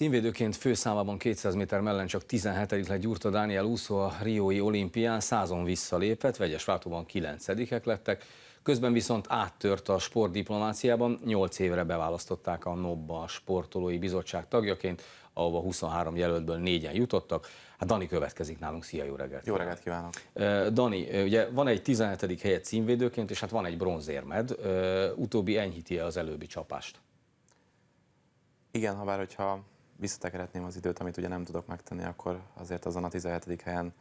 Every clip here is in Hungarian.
Címvédőként főszámában 200 méter mellen csak 17 lett Gyurta Dániel úszó a Riói olimpián, százon visszalépett, vegyes váltóban 9 lettek, közben viszont áttört a sportdiplomáciában, 8 évre beválasztották a NOBBA sportolói bizottság tagjaként, ahova 23 jelöltből négyen jutottak. Hát Dani következik nálunk, szia, jó reggelt! Jó reggelt kívánok! Dani, ugye van egy 17. helyet címvédőként, és hát van egy bronzérmed, utóbbi enyhíti -e az előbbi csapást? Igen, ha bár hogyha visszatekeretném az időt, amit ugye nem tudok megtenni, akkor azért azon a 17. helyen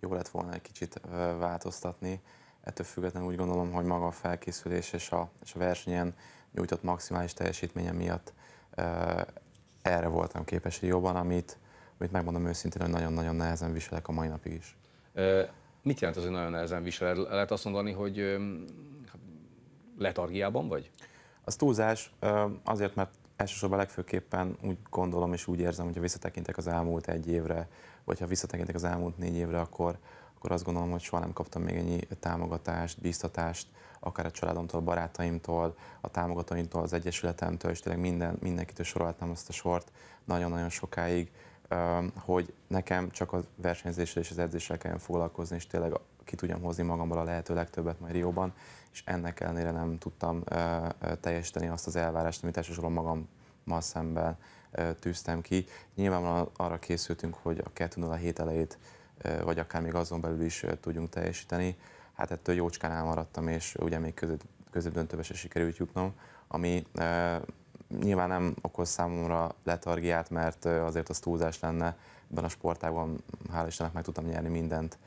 jó lett volna egy kicsit változtatni. Ettől függetlenül úgy gondolom, hogy maga a felkészülés és a, és a versenyen nyújtott maximális teljesítménye miatt erre voltam képes jobban, amit, amit megmondom őszintén, hogy nagyon-nagyon nehezen viselek a mai napig is. Mit jelent az, hogy nagyon nehezen viseled? Lehet azt mondani, hogy hát, letargiában vagy? Az túlzás, azért, mert elsősorban legfőképpen úgy gondolom és úgy érzem, hogy ha visszatekintek az elmúlt egy évre, vagy ha visszatekintek az elmúlt négy évre, akkor, akkor azt gondolom, hogy soha nem kaptam még ennyi támogatást, bíztatást, akár a családomtól, barátaimtól, a támogatóimtól, az egyesületemtől, és tényleg minden, mindenkitől soroltam azt a sort nagyon-nagyon sokáig, hogy nekem csak a versenyzéssel és az edzéssel kelljen foglalkozni, és tényleg ki tudjam hozni magamból a lehető legtöbbet majd Rióban, és ennek ellenére nem tudtam teljesíteni azt az elvárást, amit elsősorban magam ma szemben tűztem ki. Nyilvánvalóan arra készültünk, hogy a hét elejét, vagy akár még azon belül is tudjunk teljesíteni. Hát ettől jócskán elmaradtam, és ugye még között, döntőbe se sikerült jutnom, ami nyilván nem okoz számomra letargiát, mert azért az túlzás lenne. Ebben a sportágban hál' Istennek meg tudtam nyerni mindent,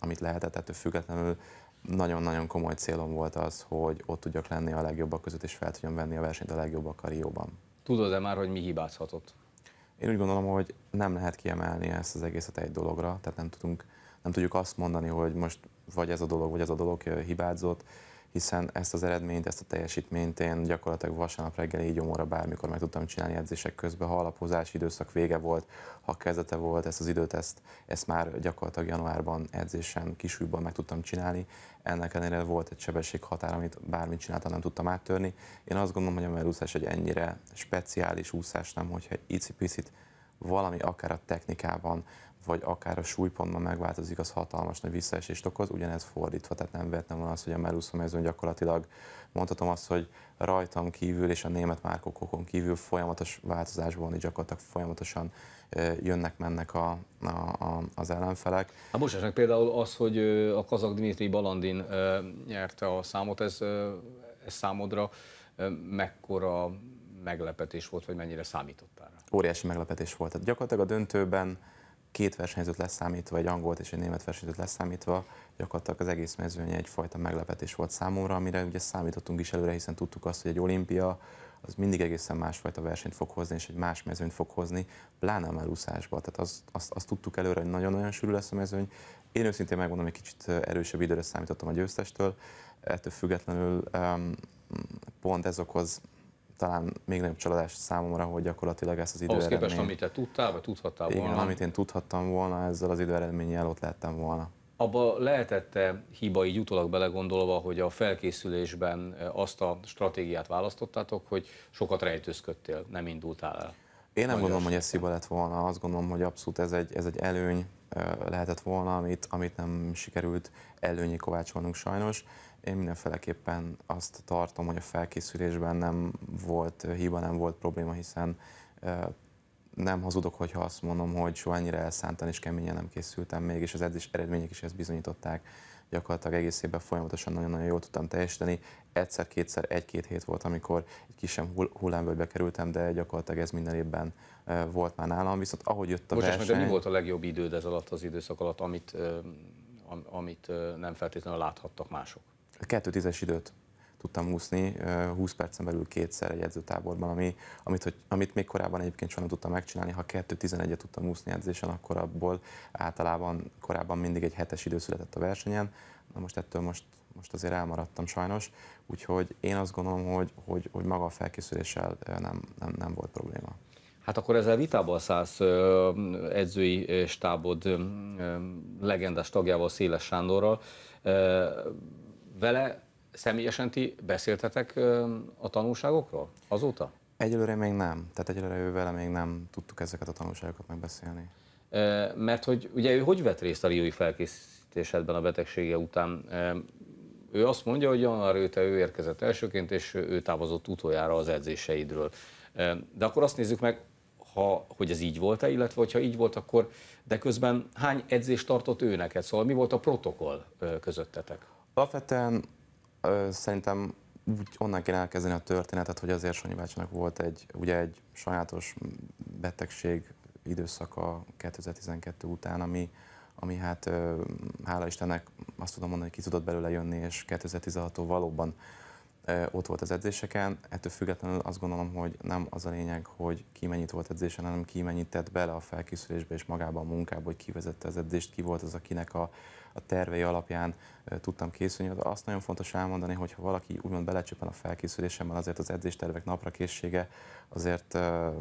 amit lehetett ettől függetlenül nagyon-nagyon komoly célom volt az, hogy ott tudjak lenni a legjobbak között, és fel tudjam venni a versenyt a legjobbak a Rióban. Tudod-e már, hogy mi hibázhatott? Én úgy gondolom, hogy nem lehet kiemelni ezt az egészet egy dologra, tehát nem, tudunk, nem tudjuk azt mondani, hogy most vagy ez a dolog, vagy ez a dolog eh, hibázott hiszen ezt az eredményt, ezt a teljesítményt én gyakorlatilag vasárnap reggel így óra bármikor meg tudtam csinálni edzések közben. Ha alapozási időszak vége volt, ha kezdete volt ezt az időt, ezt, ezt már gyakorlatilag januárban edzésen, kisújban meg tudtam csinálni. Ennek ellenére volt egy sebességhatár, amit bármit csináltam, nem tudtam áttörni. Én azt gondolom, hogy a merúszás egy ennyire speciális úszás, nem hogyha egy picit valami akár a technikában, vagy akár a súlypontban megváltozik, az hatalmas nagy visszaesést okoz, ugyanez fordítva, tehát nem vettem volna azt, hogy a Meruszom mezőn gyakorlatilag mondhatom azt, hogy rajtam kívül és a német márkokon kívül folyamatos változásban van, gyakorlatilag folyamatosan jönnek-mennek a, a, a, az ellenfelek. A bocsásnak például az, hogy a kazak Dimitri Balandin nyerte a számot, ez, ez számodra mekkora meglepetés volt, vagy mennyire számítottál rá? óriási meglepetés volt. Tehát gyakorlatilag a döntőben két versenyzőt leszámítva, egy angolt és egy német versenyzőt leszámítva, gyakorlatilag az egész mezőny egyfajta meglepetés volt számomra, amire ugye számítottunk is előre, hiszen tudtuk azt, hogy egy olimpia az mindig egészen másfajta versenyt fog hozni, és egy más mezőnyt fog hozni, pláne a máluszásba. Tehát azt, azt, azt tudtuk előre, hogy nagyon-nagyon sűrű lesz a mezőny. Én őszintén megmondom, hogy kicsit erősebb időre számítottam a győztestől, ettől függetlenül um, pont ez okoz talán még nem csalódás számomra, hogy gyakorlatilag ezt az időeredményt... Ahhoz képest, amit te tudtál, vagy tudhattál volna. Igen, amit én tudhattam volna, ezzel az időeredménnyel ott lettem volna. Abba lehetette hiba így utólag belegondolva, hogy a felkészülésben eh, azt a stratégiát választottátok, hogy sokat rejtőzködtél, nem indultál el? Én nem gondolom, hogy ez hiba lett volna, azt gondolom, hogy abszolút ez egy, ez egy előny lehetett volna, amit, amit nem sikerült előnyi kovácsolnunk sajnos. Én mindenféleképpen azt tartom, hogy a felkészülésben nem volt hiba, nem volt probléma, hiszen nem hazudok, hogyha azt mondom, hogy soha ennyire elszántan és keményen nem készültem, mégis az edzés eredmények is ezt bizonyították gyakorlatilag egész évben folyamatosan nagyon-nagyon jól tudtam teljesíteni. Egyszer-kétszer, egy-két hét volt, amikor egy kisem hullámvölgybe kerültem, de gyakorlatilag ez minden évben volt már nálam. Viszont ahogy jött a Most verseny... Most mi volt a legjobb időd ez alatt az időszak alatt, amit, amit nem feltétlenül láthattak mások? a Kettő tízes időt tudtam úszni 20 percen belül kétszer egy edzőtáborban, ami, amit, hogy, amit még korábban egyébként soha nem tudtam megcsinálni. Ha 11 et tudtam úszni edzésen, akkor abból általában korábban mindig egy hetes idő született a versenyen. Na most ettől most, most azért elmaradtam sajnos, úgyhogy én azt gondolom, hogy, hogy, hogy maga a felkészüléssel nem, nem, nem volt probléma. Hát akkor ezzel vitába szállsz edzői stábod legendás tagjával, Széles Sándorral. Vele Személyesen ti beszéltetek a tanulságokról azóta? Egyelőre még nem. Tehát egyelőre ő vele még nem tudtuk ezeket a tanulságokat megbeszélni. Mert hogy ugye ő hogy vett részt a riói felkészítésedben a betegsége után? Ő azt mondja, hogy január őte ő érkezett elsőként, és ő távozott utoljára az edzéseidről. De akkor azt nézzük meg, ha, hogy ez így volt-e, illetve hogyha így volt, akkor de közben hány edzést tartott ő neked? Szóval mi volt a protokoll közöttetek? Alapvetően ö, szerintem úgy onnan kéne elkezdeni a történetet, hogy azért Sanyi bácsinak volt egy, ugye egy sajátos betegség időszaka 2012 után, ami, ami hát hála Istennek azt tudom mondani, hogy ki tudott belőle jönni, és 2016-tól valóban ott volt az edzéseken. Ettől függetlenül azt gondolom, hogy nem az a lényeg, hogy ki mennyit volt edzésen, hanem ki mennyit tett bele a felkészülésbe és magába a munkába, hogy ki vezette az edzést, ki volt az, akinek a, a tervei alapján tudtam készülni. De azt nagyon fontos elmondani, hogy ha valaki úgymond belecsöppen a felkészülésemben, azért az edzéstervek napra készsége azért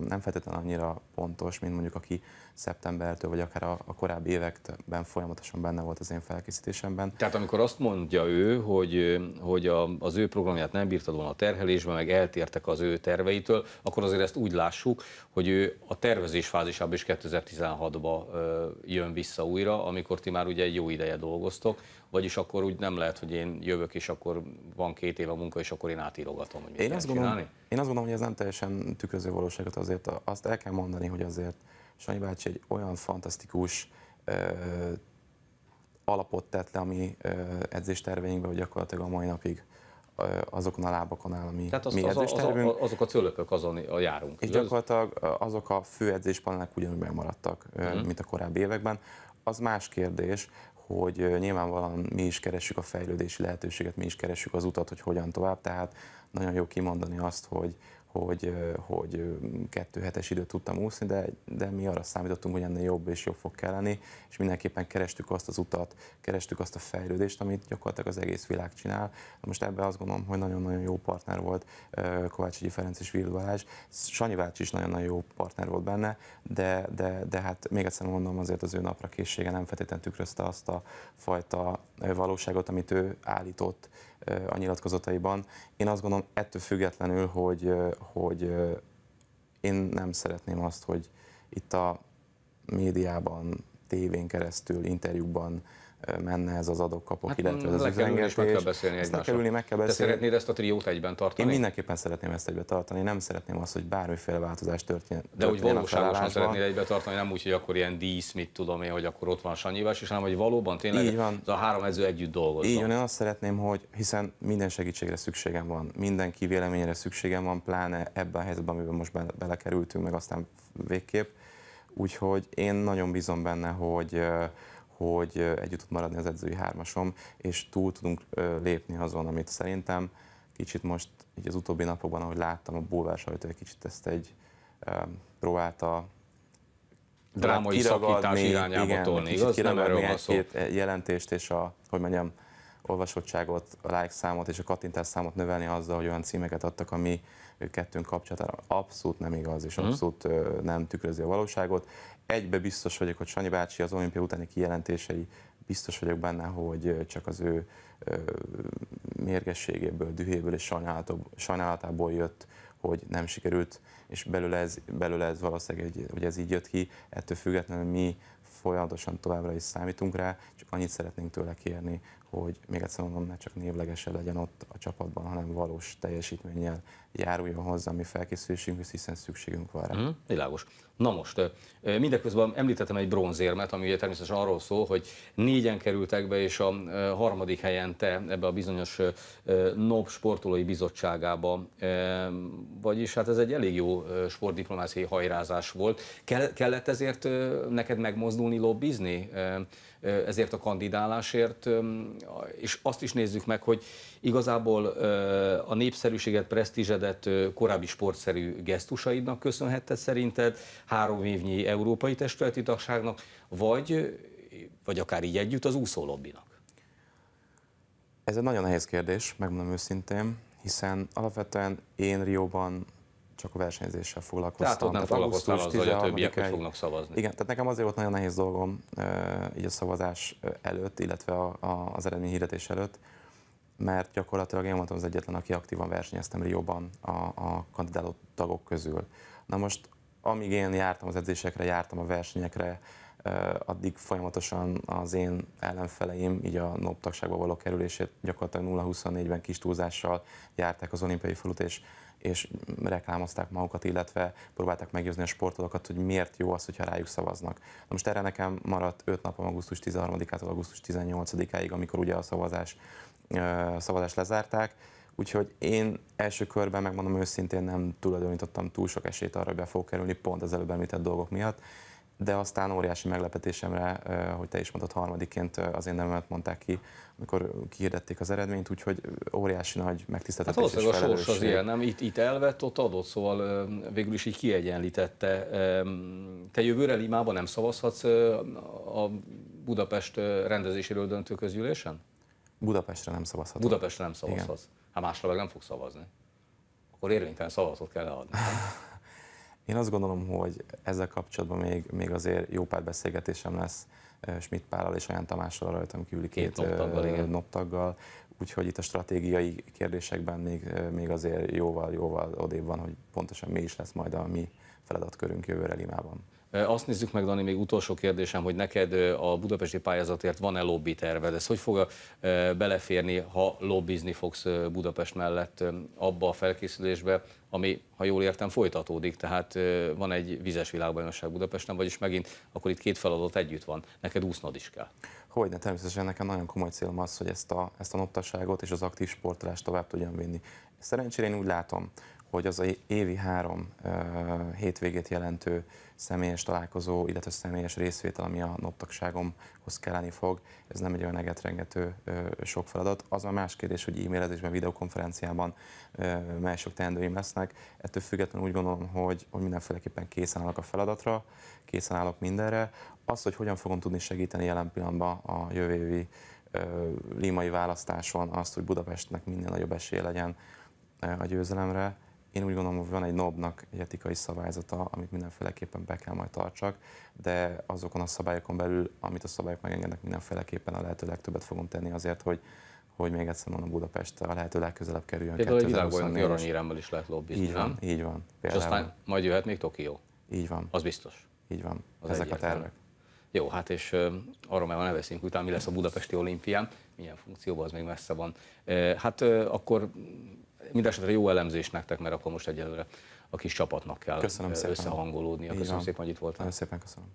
nem feltétlenül annyira pontos, mint mondjuk aki szeptembertől, vagy akár a, a korábbi években folyamatosan benne volt az én felkészítésemben. Tehát amikor azt mondja ő, hogy, hogy a, az ő programját nem bírtad volna a terhelésben, meg eltértek az ő terveitől, akkor azért ezt úgy lássuk, hogy ő a tervezés fázisában is 2016-ba jön vissza újra, amikor ti már ugye egy jó ideje dolgoztok, vagyis akkor úgy nem lehet, hogy én jövök, és akkor van két év a munka, és akkor én átírogatom, hogy mit én azt gondolom, csinálni? Én azt gondolom, hogy ez nem teljesen tükröző valóságot, azért azt el kell mondani, hogy azért Sanyi bácsi egy olyan fantasztikus ö, alapot tett le a mi edzésterveinkbe, hogy gyakorlatilag a mai napig azokon a lábakon áll, ami Tehát azt, mi az, az, az, azok a cölöpök azon a járunk. És gyakorlatilag azok a fő edzéspanelek ugyanúgy megmaradtak, mm. mint a korábbi években. Az más kérdés, hogy nyilvánvalóan mi is keressük a fejlődési lehetőséget, mi is keressük az utat, hogy hogyan tovább, tehát nagyon jó kimondani azt, hogy, hogy, hogy kettő hetes időt tudtam úszni, de, de mi arra számítottunk, hogy ennél jobb és jobb fog kelleni, és mindenképpen kerestük azt az utat, kerestük azt a fejlődést, amit gyakorlatilag az egész világ csinál. Most ebben azt gondolom, hogy nagyon-nagyon jó partner volt Kovács Egyi Ferenc és Vird Balázs. Sanyi Vács is nagyon-nagyon jó partner volt benne, de, de, de hát még egyszer mondom, azért az ő napra készsége nem feltétlenül tükrözte azt a fajta valóságot, amit ő állított, a nyilatkozataiban. Én azt gondolom ettől függetlenül, hogy, hogy én nem szeretném azt, hogy itt a médiában, tévén keresztül, interjúkban menne ez az adok-kapok, hát, illetve ez az üzengetés. Meg kell beszélni ezt ülni, meg kell beszélni. szeretnéd ezt a triót egyben tartani? Én mindenképpen szeretném ezt egybe tartani. Nem szeretném azt, hogy bármiféle változás történjen. De úgy valóságosan szeretnéd egybe tartani, nem úgy, hogy akkor ilyen dísz, mit tudom én, hogy akkor ott van Sanyi Vás, hanem hogy valóban tényleg Így van. ez a három ező együtt dolgozik. Így van, én azt szeretném, hogy hiszen minden segítségre szükségem van, mindenki véleményre szükségem van, pláne ebben a helyzetben, amiben most be- belekerültünk, meg aztán végképp. Úgyhogy én nagyon bízom benne, hogy hogy együtt tud maradni az edzői hármasom, és túl tudunk lépni azon, amit szerintem kicsit most így az utóbbi napokban, ahogy láttam, a bulvár sajtó egy kicsit ezt egy próbálta drámai hát szakítás irányába igen, tolni, igaz? Nem erről egy-két jelentést, és a, hogy mondjam, olvasottságot, a like számot és a kattintás számot növelni azzal, hogy olyan címeket adtak, ami kettőnk kapcsolatára abszolút nem igaz, és mhm. abszolút nem tükrözi a valóságot. Egybe biztos vagyok, hogy Sanyi bácsi az olimpia utáni kijelentései, biztos vagyok benne, hogy csak az ő mérgességéből, dühéből és sajnálatából jött, hogy nem sikerült, és belőle ez, belőle ez valószínűleg, hogy, hogy ez így jött ki. Ettől függetlenül mi folyamatosan továbbra is számítunk rá, csak annyit szeretnénk tőle kérni, hogy még egyszer mondom, ne csak névlegesen legyen ott a csapatban, hanem valós teljesítménnyel járuljon hozzá mi felkészülésünk hiszen szükségünk van rá. Mm, világos. Na most, mindeközben említettem egy bronzérmet, ami ugye természetesen arról szól, hogy négyen kerültek be, és a harmadik helyen te ebbe a bizonyos NOB sportolói bizottságába, vagyis hát ez egy elég jó sportdiplomáciai hajrázás volt. Kellett ezért neked megmozdulni? tanulni lobbizni ezért a kandidálásért, és azt is nézzük meg, hogy igazából a népszerűséget, presztízsedet korábbi sportszerű gesztusaidnak köszönhetted szerinted, három évnyi európai testületi tagságnak, vagy, vagy akár így együtt az úszó lobbinak? Ez egy nagyon nehéz kérdés, megmondom őszintén, hiszen alapvetően én Rióban csak a versenyzéssel foglalkoztam. Tehát ott nem foglalkoztál azzal, hogy a többiek hogy fognak szavazni. Igen, tehát nekem azért volt nagyon nehéz dolgom eh, így a szavazás eh, előtt, illetve a, a, az eredmény hirdetés előtt, mert gyakorlatilag én voltam az egyetlen, aki aktívan versenyeztem Rióban a, a kandidáló tagok közül. Na most, amíg én jártam az edzésekre, jártam a versenyekre, addig folyamatosan az én ellenfeleim, így a NOB tagságba való kerülését gyakorlatilag 0-24-ben kis túlzással járták az olimpiai falut, és, és reklámozták magukat, illetve próbálták meggyőzni a sportolókat, hogy miért jó az, hogyha rájuk szavaznak. Na most erre nekem maradt 5 napom augusztus 13-ától augusztus 18-áig, amikor ugye a szavazás, szavazás lezárták, Úgyhogy én első körben, megmondom őszintén, nem tulajdonítottam túl sok esélyt arra, hogy be fog kerülni, pont az előbb említett dolgok miatt de aztán óriási meglepetésemre, hogy te is mondtad harmadiként, az én nevemet mondták ki, amikor kihirdették az eredményt, úgyhogy óriási nagy megtiszteltetés hát és a sors az ilyen, nem? Itt, itt elvett, ott adott, szóval végül is így kiegyenlítette. Te jövőre Limában nem szavazhatsz a Budapest rendezéséről döntő közgyűlésen? Budapestre nem szavazhat. Budapestre nem szavazhatsz. Hát másra meg nem fog szavazni. Akkor érvénytelen szavazatot kell adni. Én azt gondolom, hogy ezzel kapcsolatban még, még azért jó pár beszélgetésem lesz Schmidt Pállal és Olyan Tamással rajtam kívüli két, két noptaggal, úgyhogy itt a stratégiai kérdésekben még, még azért jóval-jóval odébb van, hogy pontosan mi is lesz majd a mi feladatkörünk jövőre Limában. Azt nézzük meg, Dani, még utolsó kérdésem, hogy neked a budapesti pályázatért van-e lobby terved? Ez hogy fog beleférni, ha lobbizni fogsz Budapest mellett abba a felkészülésbe, ami, ha jól értem, folytatódik, tehát van egy vizes világbajnokság Budapesten, vagyis megint akkor itt két feladat együtt van, neked úsznod is kell. Hogyne, természetesen nekem nagyon komoly célom az, hogy ezt a, ezt a noptaságot és az aktív sportolást tovább tudjam vinni. Szerencsére én úgy látom, hogy az a évi három hétvégét jelentő személyes találkozó, illetve személyes részvétel, ami a noptagságomhoz kelleni fog, ez nem egy olyan egetrengető sok feladat. Az a más kérdés, hogy e-mailezésben, videokonferenciában mely sok teendőim lesznek. Ettől függetlenül úgy gondolom, hogy, hogy mindenféleképpen készen állok a feladatra, készen állok mindenre. Az, hogy hogyan fogom tudni segíteni jelen pillanatban a jövő évi limai választáson azt, hogy Budapestnek minél nagyobb esélye legyen a győzelemre, én úgy gondolom, hogy van egy NOB-nak egy etikai szabályzata, amit mindenféleképpen be kell majd tartsak, de azokon a szabályokon belül, amit a szabályok megengednek, mindenféleképpen a lehető legtöbbet fogom tenni azért, hogy hogy még egyszer mondom, Budapest a lehető legközelebb kerüljön. Például egy világbajnoki aranyéremmel is lehet lobbizni, így van, nem? Így van. Például. És aztán majd jöhet még Tokió. Így van. Az biztos. Így van. Az Ezek egyértelmű. a tervek. Jó, hát és uh, arról már neveszünk utána, mi lesz a budapesti olimpián, milyen funkcióban, az még messze van. Uh, hát uh, akkor Mindenesetre jó elemzés nektek, mert akkor most egyelőre a kis csapatnak kell köszönöm szépen. összehangolódnia. Köszönöm szépen, hogy itt voltál. Nagyon szépen köszönöm.